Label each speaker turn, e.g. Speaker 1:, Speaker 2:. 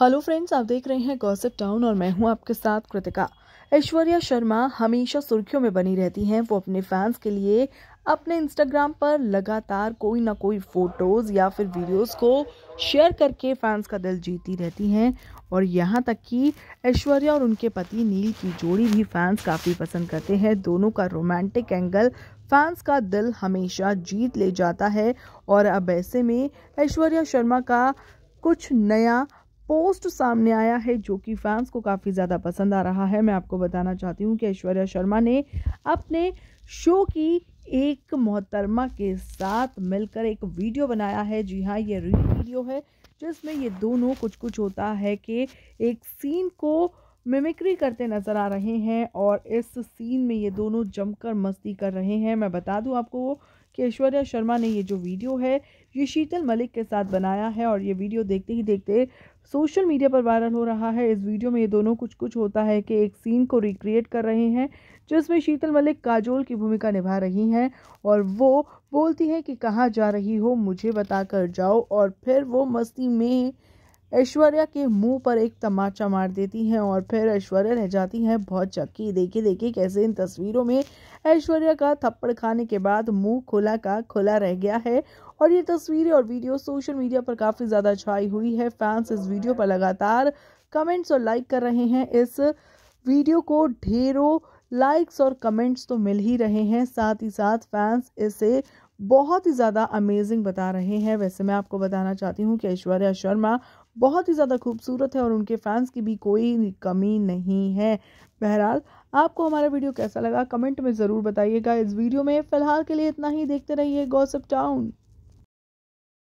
Speaker 1: hello friends आप देख रहे हैं गॉसिप टाउन और मैं हूं आपके साथ कृतिका ऐश्वर्या शर्मा हमेशा सुर्खियों में बनी रहती हैं वो अपने फैंस के लिए अपने इंस्टाग्राम पर लगातार कोई ना कोई फ़ोटोज़ या फिर वीडियोस को शेयर करके फैंस का दिल जीती रहती हैं और यहाँ तक कि ऐश्वर्या और उनके पति नील की जोड़ी भी फैंस काफ़ी पसंद करते हैं दोनों का रोमांटिक एंगल फैंस का दिल हमेशा जीत ले जाता है और अब ऐसे में ऐश्वर्या शर्मा का कुछ नया पोस्ट सामने आया है जो कि फैंस को काफ़ी ज़्यादा पसंद आ रहा है मैं आपको बताना चाहती हूँ कि ऐश्वर्या शर्मा ने अपने शो की एक मोहतरमा के साथ मिलकर एक वीडियो बनाया है जी हाँ ये रील वीडियो है जिसमें ये दोनों कुछ कुछ होता है कि एक सीन को मिमिक्री करते नज़र आ रहे हैं और इस सीन में ये दोनों जमकर मस्ती कर रहे हैं मैं बता दूं आपको कि ऐश्वर्या शर्मा ने ये जो वीडियो है ये शीतल मलिक के साथ बनाया है और ये वीडियो देखते ही देखते सोशल मीडिया पर वायरल हो रहा है इस वीडियो में ये दोनों कुछ कुछ होता है कि एक सीन को रिक्रिएट कर रहे हैं जिसमें शीतल मलिक काजोल की भूमिका निभा रही हैं और वो बोलती है कि कहाँ जा रही हो मुझे बता जाओ और फिर वो मस्ती में ऐश्वर्या के मुंह पर एक तमाचा मार देती हैं और फिर ऐश्वर्या रह जाती हैं बहुत चक्की देखिए देखिए कैसे इन तस्वीरों में ऐश्वर्या का थप्पड़ खाने के बाद मुंह खुला का खुला रह गया है और ये तस्वीरें और वीडियो सोशल मीडिया पर काफ़ी ज़्यादा छाई हुई है फैंस इस वीडियो पर लगातार कमेंट्स और लाइक कर रहे हैं इस वीडियो को ढेरों लाइक्स और कमेंट्स तो मिल ही रहे हैं साथ ही साथ फैंस इसे बहुत ही ज़्यादा अमेजिंग बता रहे हैं वैसे मैं आपको बताना चाहती हूँ कि ऐश्वर्या शर्मा बहुत ही ज़्यादा खूबसूरत है और उनके फैंस की भी कोई कमी नहीं है बहरहाल आपको हमारा वीडियो कैसा लगा कमेंट में ज़रूर बताइएगा इस वीडियो में फ़िलहाल के लिए इतना ही देखते रहिए गॉसिप टाउन